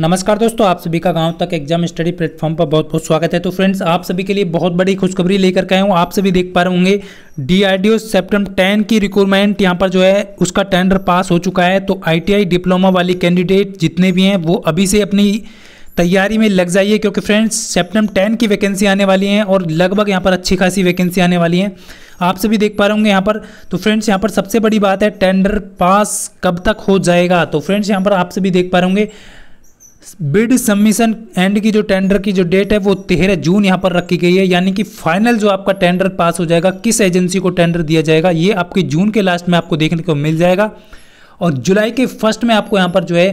नमस्कार दोस्तों आप सभी का गांव तक एग्जाम स्टडी प्लेटफॉर्म पर बहुत बहुत स्वागत है तो फ्रेंड्स आप सभी के लिए बहुत बड़ी खुशखबरी लेकर के आए हूँ आप सभी देख पा रहे होंगे डीआरडीओ सेप्टेम्बर टेन की रिक्रूटमेंट यहाँ पर जो है उसका टेंडर पास हो चुका है तो आईटीआई डिप्लोमा वाली कैंडिडेट जितने भी हैं वो अभी से अपनी तैयारी में लग जाइए क्योंकि फ्रेंड्स सेप्टेम्बर टेन की वैकेंसी आने वाली हैं और लगभग यहाँ पर अच्छी खासी वैकेंसी आने वाली हैं आप सभी देख पा रहे होंगे यहाँ पर तो फ्रेंड्स यहाँ पर सबसे बड़ी बात है टेंडर पास कब तक हो जाएगा तो फ्रेंड्स यहाँ पर आप सभी देख पा रहे होंगे बिड सबमिशन एंड की जो टेंडर की जो डेट है वो तेरह जून यहाँ पर रखी गई है यानी कि फाइनल जो आपका टेंडर पास हो जाएगा किस एजेंसी को टेंडर दिया जाएगा ये आपके जून के लास्ट में आपको देखने को मिल जाएगा और जुलाई के फर्स्ट में आपको यहाँ पर जो है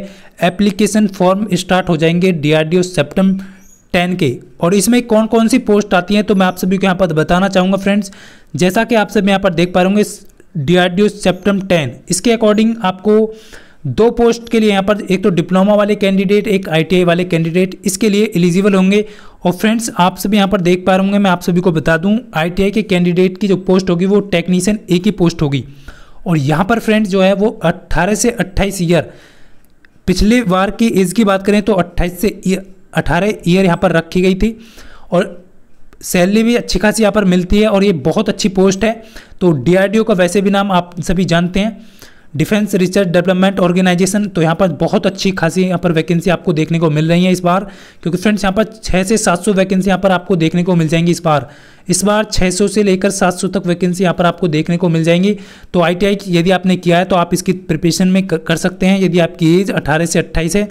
एप्लीकेशन फॉर्म स्टार्ट हो जाएंगे डी आर टेन के और इसमें कौन कौन सी पोस्ट आती हैं तो मैं आप सभी को यहाँ पर बताना चाहूँगा फ्रेंड्स जैसा कि आप सब यहाँ पर देख पा रहे होंगे डी आर टेन इसके अकॉर्डिंग आपको दो पोस्ट के लिए यहाँ पर एक तो डिप्लोमा वाले कैंडिडेट एक आईटीआई वाले कैंडिडेट इसके लिए एलिजिबल होंगे और फ्रेंड्स आप सभी यहाँ पर देख पा रहे होंगे मैं आप सभी को बता दूँ आईटीआई के कैंडिडेट की जो पोस्ट होगी वो टेक्नीशियन एक ही पोस्ट होगी और यहाँ पर फ्रेंड्स जो है वो अट्ठारह से अट्ठाईस ईयर पिछले बार की एज की बात करें तो अट्ठाईस से अठारह ईयर यहाँ पर रखी गई थी और सैलरी भी अच्छी खासी यहाँ पर मिलती है और ये बहुत अच्छी पोस्ट है तो डी का वैसे भी नाम आप सभी जानते हैं डिफेंस रिसर्च डेवलपमेंट ऑर्गेनाइजेशन तो यहाँ पर बहुत अच्छी खासी यहाँ पर वैकेंसी आपको देखने को मिल रही है इस बार क्योंकि फ्रेंड्स यहाँ पर छः से सात सौ वैकेंसी यहाँ पर आपको देखने को मिल जाएंगी इस बार इस बार 600 से लेकर 700 तक वैकेंसी यहाँ पर आपको देखने को मिल जाएंगी तो आईटीआई यदि आपने किया है तो आप इसकी प्रिपरेशन में कर सकते हैं यदि आपकी एज अठारह से अट्ठाईस है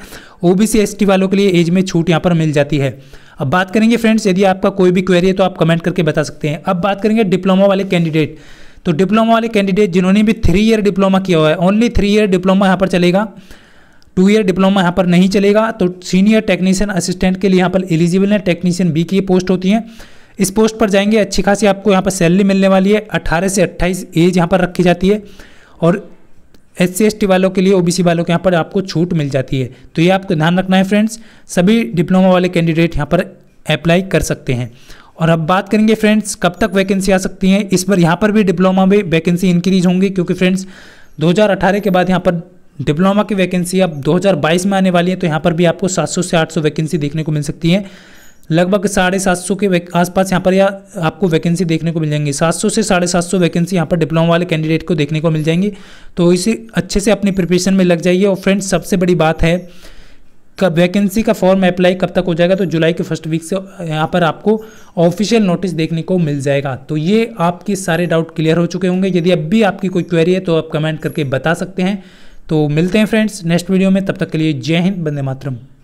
एस टी वालों के लिए एज में छूट यहाँ पर मिल जाती है अब बात करेंगे फ्रेंड्स यदि आपका कोई भी क्वेरी है तो आप कमेंट करके बता सकते हैं अब बात करेंगे डिप्लोमा वाले कैंडिडेट तो डिप्लोमा वाले कैंडिडेट जिन्होंने भी थ्री ईयर डिप्लोमा किया हुआ है ओनली थ्री ईयर डिप्लोमा यहाँ पर चलेगा टू ईयर डिप्लोमा यहाँ पर नहीं चलेगा तो सीनियर टेक्नीशियन असिस्टेंट के लिए यहाँ पर एलिजिबल है टेक्नीशियन बी की पोस्ट होती है इस पोस्ट पर जाएंगे अच्छी खासी आपको यहाँ पर सैलरी मिलने वाली है अट्ठारह से अट्ठाईस एज यहाँ पर रखी जाती है और एस सी वालों के लिए ओबीसी वालों के यहाँ पर आपको छूट मिल जाती है तो ये आपको ध्यान रखना है फ्रेंड्स सभी डिप्लोमा वाले कैंडिडेट यहाँ पर अप्लाई कर सकते हैं और अब बात करेंगे फ्रेंड्स कब तक वैकेंसी आ सकती है इस पर यहाँ पर भी डिप्लोमा में वैकेंसी इंक्रीज होंगी क्योंकि फ्रेंड्स 2018 के बाद यहाँ पर डिप्लोमा की वैकेंसी अब 2022 में आने वाली है तो यहाँ पर भी आपको 700 से 800 वैकेंसी देखने को मिल सकती है लगभग साढ़े सात सौ के आसपास यहाँ पर या आपको वैकेंसी देखने को मिल जाएंगी सात सौ से साढ़े सात सौ वैकेंसी यहाँ पर डिप्लोमा वाले कैंडिडेट को देखने को मिल जाएंगी तो इसे अच्छे से अपनी प्रिपरेशन में लग जाइए और फ्रेंड्स सबसे बड़ी बात है कब वैकेंसी का फॉर्म अप्लाई कब तक हो जाएगा तो जुलाई के फर्स्ट वीक से यहाँ पर आपको ऑफिशियल नोटिस देखने को मिल जाएगा तो ये आपके सारे डाउट क्लियर हो चुके होंगे यदि अब भी आपकी कोई क्वेरी है तो आप कमेंट करके बता सकते हैं तो मिलते हैं फ्रेंड्स नेक्स्ट वीडियो में तब तक के लिए जय हिंद बंदे मातरम